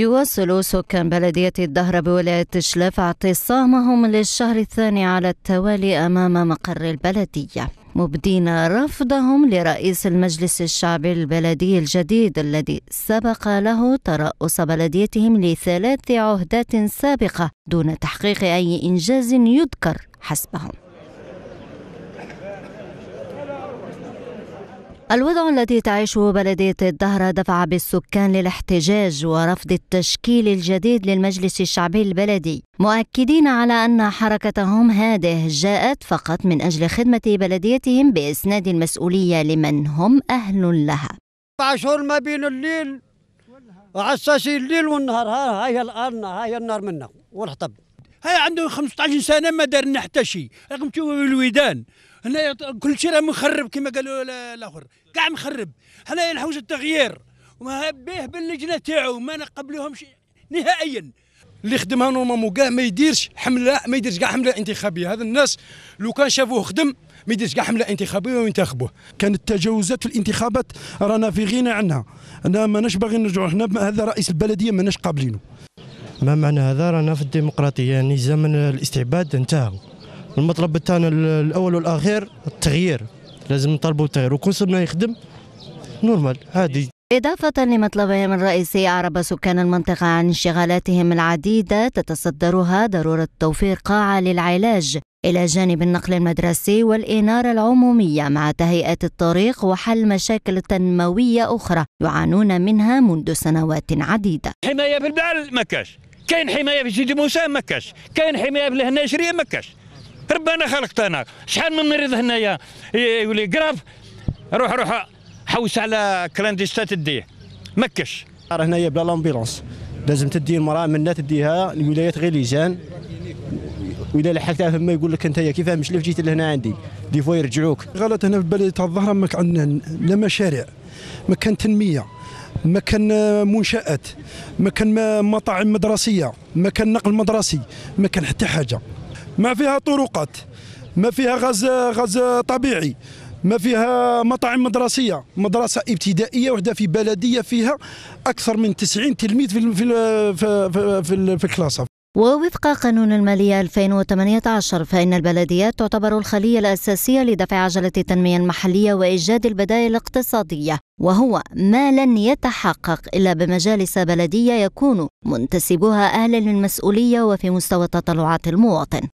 يواصل سكان بلدية الدهر بولاية شلاف اعتصامهم للشهر الثاني على التوالي أمام مقر البلدية مبدين رفضهم لرئيس المجلس الشعبي البلدي الجديد الذي سبق له ترأس بلديتهم لثلاث عهدات سابقة دون تحقيق أي إنجاز يذكر حسبهم الوضع الذي تعيشه بلدية الدهرة دفع بالسكان للاحتجاج ورفض التشكيل الجديد للمجلس الشعبي البلدي مؤكدين على أن حركتهم هذه جاءت فقط من أجل خدمة بلديتهم بإسناد المسؤولية لمن هم أهل لها عشر ما بين الليل وعساسي الليل والنهار هاي النار هاي النار منا والحطب هاي عنده 15 سنه ما دار لنا حتى شيء راكم تشوفوا بالويدان هنا كل شيء راه مخرب كما قالوا الاخر كاع مخرب حنا نحوس التغيير وما به باللجنه تاعو ما نقبلوهمش نهائيا اللي خدمها نورمالمون كاع ما يديرش حمله ما يديرش كاع حمله انتخابيه هذا الناس لو كان شافوه خدم ما يديرش كاع حمله انتخابيه وينتخبوه كانت التجاوزات في الانتخابات رانا في غنى عنها انا ماناش باغي نرجعوا هنا هذا رئيس البلديه ماناش قابلينه ما معنى هذا رانا في الديمقراطيه يعني زمن الاستعباد انتهى المطلب تاعنا الاول والاخير التغيير لازم نطالبوا التغيير وكون صرنا يخدم نورمال عادي إضافة لمطلبهم الرئيسي أعرب سكان المنطقة عن انشغالاتهم العديدة تتصدرها ضرورة توفير قاعة للعلاج إلى جانب النقل المدرسي والإنارة العمومية مع تهيئة الطريق وحل مشاكل تنموية أخرى يعانون منها منذ سنوات عديدة حماية بالبال ما كاش كاين حمايه في سيدي موسى ما كاش كاين حمايه في الهناجريه ما كاش ربنا خلقتنا شحال من مريض هنايا يولي قراف روح روح حوس على كلانديستا تديه ما كاش هنايا بلا لامبيلونس لازم تدي المراه منا تديها لولايه ليزان واذا لحقتها فما يقول لك انت كيفاه مش اللي جيت لهنا عندي دي فوا يرجعوك غلط هنا في بلديه الظهره ما عندنا لا مشاريع ما كان تنميه ما كان منشات ما كان مطاعم مدرسيه ما كان نقل مدرسي ما كان حتى حاجه ما فيها طرقات ما فيها غاز غاز طبيعي ما فيها مطاعم مدرسيه مدرسه ابتدائيه وحده في بلديه فيها اكثر من 90 تلميذ في في في, في, في, في الكلاسه ووفق قانون المالية 2018 فإن البلديات تعتبر الخلية الأساسية لدفع عجلة التنمية المحلية وإيجاد البدائل الاقتصادية وهو ما لن يتحقق إلا بمجالس بلدية يكون منتسبها أهلا للمسؤولية وفي مستوى تطلعات المواطن